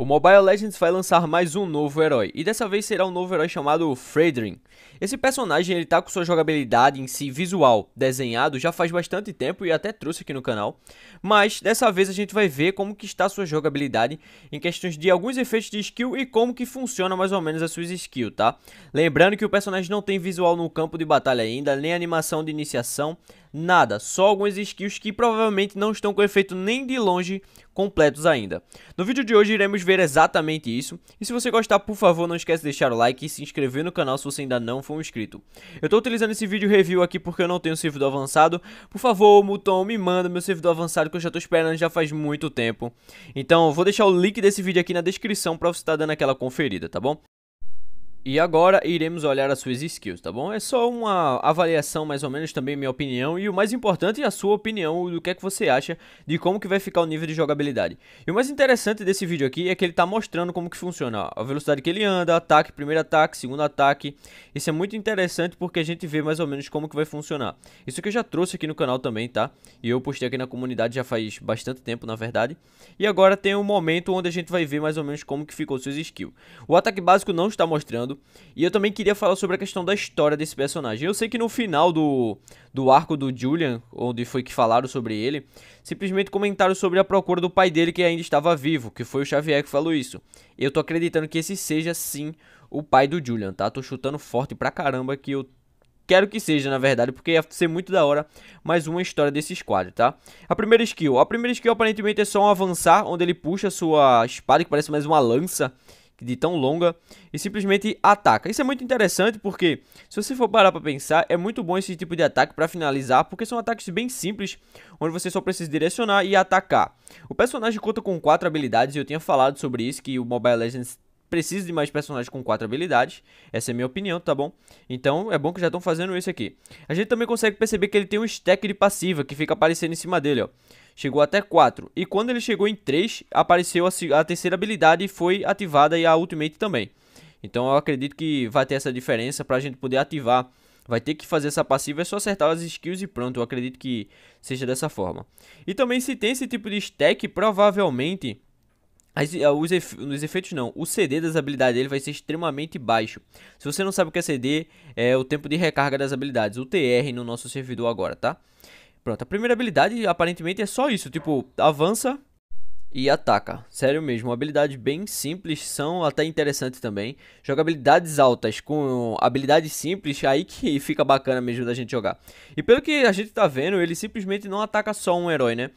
O Mobile Legends vai lançar mais um novo herói, e dessa vez será um novo herói chamado Fredrin. Esse personagem ele tá com sua jogabilidade em si visual desenhado já faz bastante tempo e até trouxe aqui no canal, mas dessa vez a gente vai ver como que está sua jogabilidade em questões de alguns efeitos de skill e como que funciona mais ou menos as suas skills, tá? Lembrando que o personagem não tem visual no campo de batalha ainda, nem animação de iniciação, nada, só alguns skills que provavelmente não estão com efeito nem de longe completos ainda. No vídeo de hoje iremos ver exatamente isso, e se você gostar, por favor, não esquece de deixar o like e se inscrever no canal se você ainda não for inscrito. Eu estou utilizando esse vídeo review aqui porque eu não tenho servidor avançado, por favor, Muton, me manda meu servidor avançado que eu já estou esperando já faz muito tempo. Então, vou deixar o link desse vídeo aqui na descrição para você estar tá dando aquela conferida, tá bom? E agora iremos olhar as suas skills, tá bom? É só uma avaliação mais ou menos também minha opinião e o mais importante é a sua opinião do que é que você acha de como que vai ficar o nível de jogabilidade. E o mais interessante desse vídeo aqui é que ele tá mostrando como que funciona a velocidade que ele anda, ataque, primeiro ataque, segundo ataque. Isso é muito interessante porque a gente vê mais ou menos como que vai funcionar. Isso que eu já trouxe aqui no canal também, tá? E eu postei aqui na comunidade já faz bastante tempo, na verdade. E agora tem um momento onde a gente vai ver mais ou menos como que ficou suas skills. O ataque básico não está mostrando e eu também queria falar sobre a questão da história desse personagem. Eu sei que no final do, do arco do Julian, onde foi que falaram sobre ele, simplesmente comentaram sobre a procura do pai dele que ainda estava vivo, que foi o Xavier que falou isso. Eu tô acreditando que esse seja sim o pai do Julian, tá? Tô chutando forte pra caramba que eu quero que seja, na verdade, porque ia ser muito da hora mais uma história desse squad, tá? A primeira skill. A primeira skill aparentemente é só um avançar, onde ele puxa sua espada, que parece mais uma lança, de tão longa e simplesmente ataca. Isso é muito interessante porque, se você for parar para pensar, é muito bom esse tipo de ataque para finalizar, porque são ataques bem simples, onde você só precisa direcionar e atacar. O personagem conta com quatro habilidades, e eu tinha falado sobre isso, que o Mobile Legends precisa de mais personagens com quatro habilidades. Essa é a minha opinião, tá bom? Então é bom que já estão fazendo isso aqui. A gente também consegue perceber que ele tem um stack de passiva que fica aparecendo em cima dele, ó chegou até 4. E quando ele chegou em 3, apareceu a, a terceira habilidade e foi ativada e a Ultimate também. Então eu acredito que vai ter essa diferença para a gente poder ativar. Vai ter que fazer essa passiva, é só acertar as skills e pronto. Eu acredito que seja dessa forma. E também se tem esse tipo de stack, provavelmente as, eh, os, efe, os, efeitos não, o CD das habilidades dele vai ser extremamente baixo. Se você não sabe o que é CD, é o tempo de recarga das habilidades, o TR no nosso servidor agora, tá? Pronto, a primeira habilidade aparentemente é só isso, tipo, avança e ataca. Sério mesmo, uma habilidade bem simples, são até interessantes também. Jogabilidades altas com habilidades simples, aí que fica bacana mesmo da gente jogar. E pelo que a gente tá vendo, ele simplesmente não ataca só um herói, né?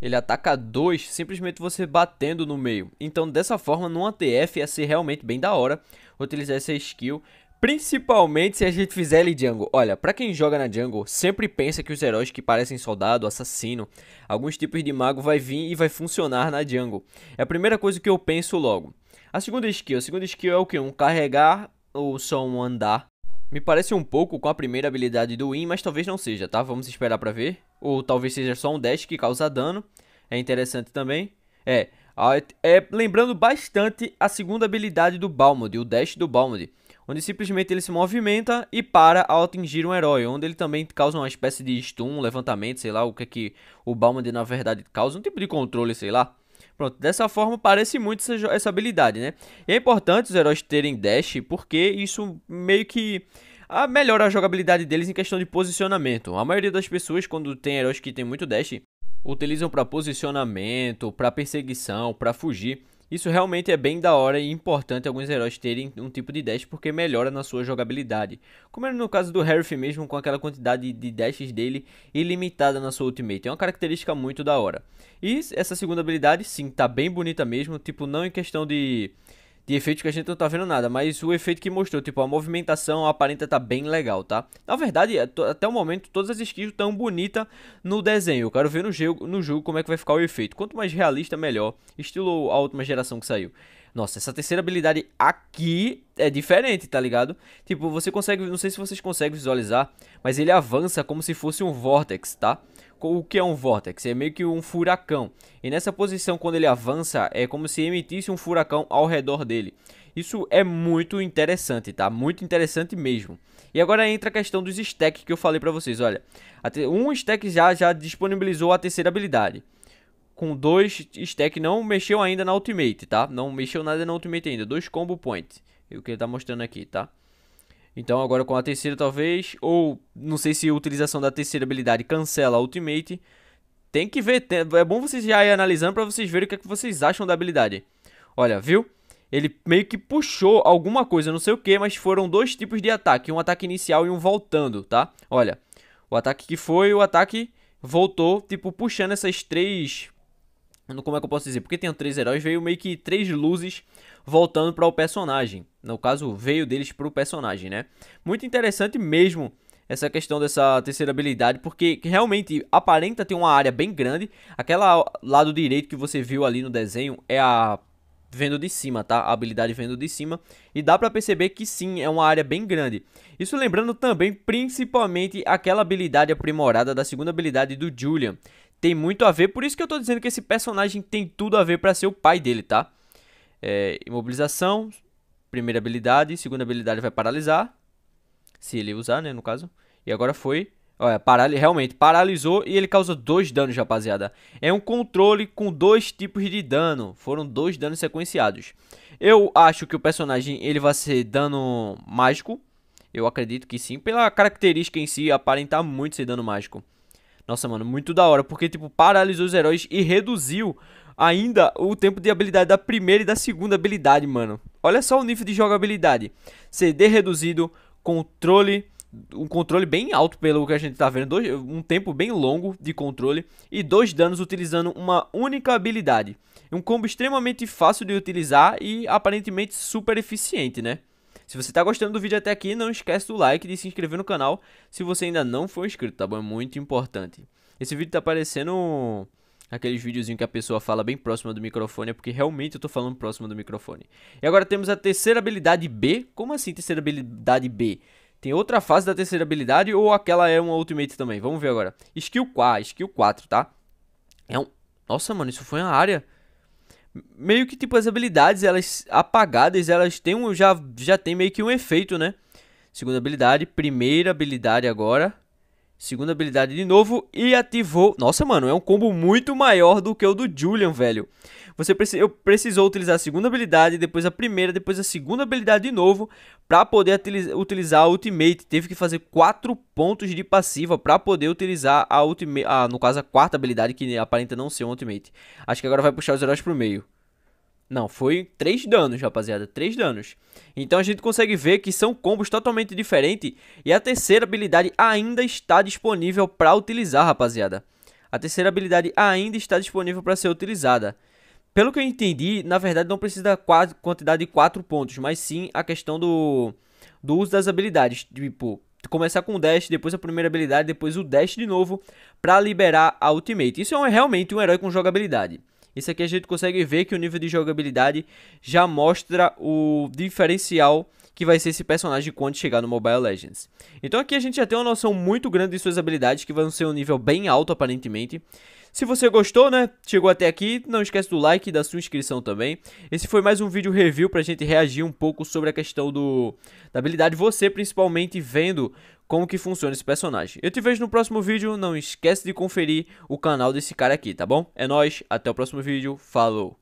Ele ataca dois, simplesmente você batendo no meio. Então, dessa forma, num ATF ia ser realmente bem da hora utilizar essa skill. Principalmente se a gente fizer ele Django. Olha, para quem joga na Django, sempre pensa que os heróis que parecem soldado, assassino, alguns tipos de mago vai vir e vai funcionar na Django. É a primeira coisa que eu penso logo. A segunda skill, a segunda skill é o que? Um carregar ou só um andar. Me parece um pouco com a primeira habilidade do Win, mas talvez não seja, tá? Vamos esperar para ver. Ou talvez seja só um dash que causa dano. É interessante também. É, é lembrando bastante a segunda habilidade do Balmond, o dash do Balmond onde simplesmente ele se movimenta e para ao atingir um herói, onde ele também causa uma espécie de stun, levantamento, sei lá, o que é que o Bauman na verdade causa, um tipo de controle, sei lá. Pronto, dessa forma parece muito essa, essa habilidade, né? E é importante os heróis terem dash, porque isso meio que ah, melhora a jogabilidade deles em questão de posicionamento. A maioria das pessoas, quando tem heróis que tem muito dash, utilizam para posicionamento, para perseguição, para fugir. Isso realmente é bem da hora e importante alguns heróis terem um tipo de dash porque melhora na sua jogabilidade. Como era no caso do Harry mesmo, com aquela quantidade de dashes dele ilimitada na sua ultimate. É uma característica muito da hora. E essa segunda habilidade, sim, tá bem bonita mesmo. Tipo, não em questão de de efeito que a gente não tá vendo nada, mas o efeito que mostrou, tipo, a movimentação aparenta tá bem legal, tá? Na verdade, é até o momento, todas as esquinas estão bonitas no desenho. Eu quero ver no jogo, no jogo como é que vai ficar o efeito. Quanto mais realista, melhor. Estilo a última geração que saiu. Nossa, essa terceira habilidade aqui é diferente, tá ligado? Tipo, você consegue, não sei se vocês conseguem visualizar, mas ele avança como se fosse um Vortex, tá? o que é um vortex É meio que um furacão. E nessa posição, quando ele avança, é como se emitisse um furacão ao redor dele. Isso é muito interessante, tá? Muito interessante mesmo. E agora entra a questão dos stacks que eu falei pra vocês, olha. Um stack já, já disponibilizou a terceira habilidade. Com dois stack não mexeu ainda na ultimate, tá? Não mexeu nada na ultimate ainda. Dois combo points. É o que ele tá mostrando aqui, tá? Então agora com a terceira talvez, ou não sei se a utilização da terceira habilidade cancela a ultimate. Tem que ver, é bom vocês já ir analisando para vocês verem o que, é que vocês acham da habilidade. Olha, viu? Ele meio que puxou alguma coisa, não sei o que, mas foram dois tipos de ataque. Um ataque inicial e um voltando, tá? Olha, o ataque que foi, o ataque voltou, tipo, puxando essas três como é que eu posso dizer? Porque tem três heróis, veio meio que três luzes voltando para o personagem. No caso, veio deles para o personagem, né? Muito interessante mesmo essa questão dessa terceira habilidade, porque realmente aparenta ter uma área bem grande. Aquela lado direito que você viu ali no desenho é a vendo de cima, tá? A habilidade vendo de cima. E dá para perceber que sim, é uma área bem grande. Isso lembrando também, principalmente, aquela habilidade aprimorada da segunda habilidade do Julian tem muito a ver, por isso que eu tô dizendo que esse personagem tem tudo a ver para ser o pai dele, tá? É, imobilização, primeira habilidade, segunda habilidade vai paralisar, se ele usar, né, no caso. E agora foi Olha, paral realmente, paralisou e ele causa dois danos, rapaziada. É um controle com dois tipos de dano. Foram dois danos sequenciados. Eu acho que o personagem ele vai ser dano mágico. Eu acredito que sim, pela característica em si, aparentar muito ser dano mágico. Nossa, mano, muito da hora, porque, tipo, paralisou os heróis e reduziu ainda o tempo de habilidade da primeira e da segunda habilidade, mano. Olha só o nível de jogabilidade. CD reduzido, controle um controle bem alto pelo que a gente tá vendo, dois, um tempo bem longo de controle e dois danos utilizando uma única habilidade. Um combo extremamente fácil de utilizar e aparentemente super eficiente, né? Se você tá gostando do vídeo até aqui, não esquece do like e de se inscrever no canal se você ainda não for inscrito, tá bom? É muito importante. Esse vídeo tá parecendo aqueles videozinhos que a pessoa fala bem próxima do microfone, é porque realmente eu tô falando próximo do microfone. E agora temos a terceira habilidade B. Como assim terceira habilidade B? Tem outra fase da terceira habilidade ou aquela é uma ultimate também? Vamos ver agora. Skill 4, skill 4, tá? É um... Nossa, mano, isso foi uma área meio que tipo as habilidades elas apagadas elas têm um já já tem meio que um efeito né segunda habilidade primeira habilidade agora Segunda habilidade de novo e ativou. Nossa, mano, é um combo muito maior do que o do Julian, velho. Você preci... Eu precisou utilizar a segunda habilidade, depois a primeira, depois a segunda habilidade de novo para poder utilizar a ultimate. Teve que fazer quatro pontos de passiva para poder utilizar a ultimate, ah, no caso a quarta habilidade que aparenta não ser um ultimate. Acho que agora vai puxar os heróis pro meio. Não, foi 3 danos, rapaziada, 3 danos. Então a gente consegue ver que são combos totalmente diferentes e a terceira habilidade ainda está disponível para utilizar, rapaziada. A terceira habilidade ainda está disponível para ser utilizada. Pelo que eu entendi, na verdade não precisa da quantidade de 4 pontos, mas sim a questão do, do uso das habilidades. Tipo, começar com o dash, depois a primeira habilidade, depois o dash de novo para liberar a ultimate. Isso é um, realmente um herói com jogabilidade. Isso aqui a gente consegue ver que o nível de jogabilidade já mostra o diferencial que vai ser esse personagem quando chegar no Mobile Legends. Então aqui a gente já tem uma noção muito grande de suas habilidades, que vão ser um nível bem alto aparentemente. Se você gostou, né? Chegou até aqui, não esquece do like e da sua inscrição também. Esse foi mais um vídeo review pra gente reagir um pouco sobre a questão do da habilidade você principalmente vendo como que funciona esse personagem. Eu te vejo no próximo vídeo, não esquece de conferir o canal desse cara aqui, tá bom? É nós, até o próximo vídeo. Falou.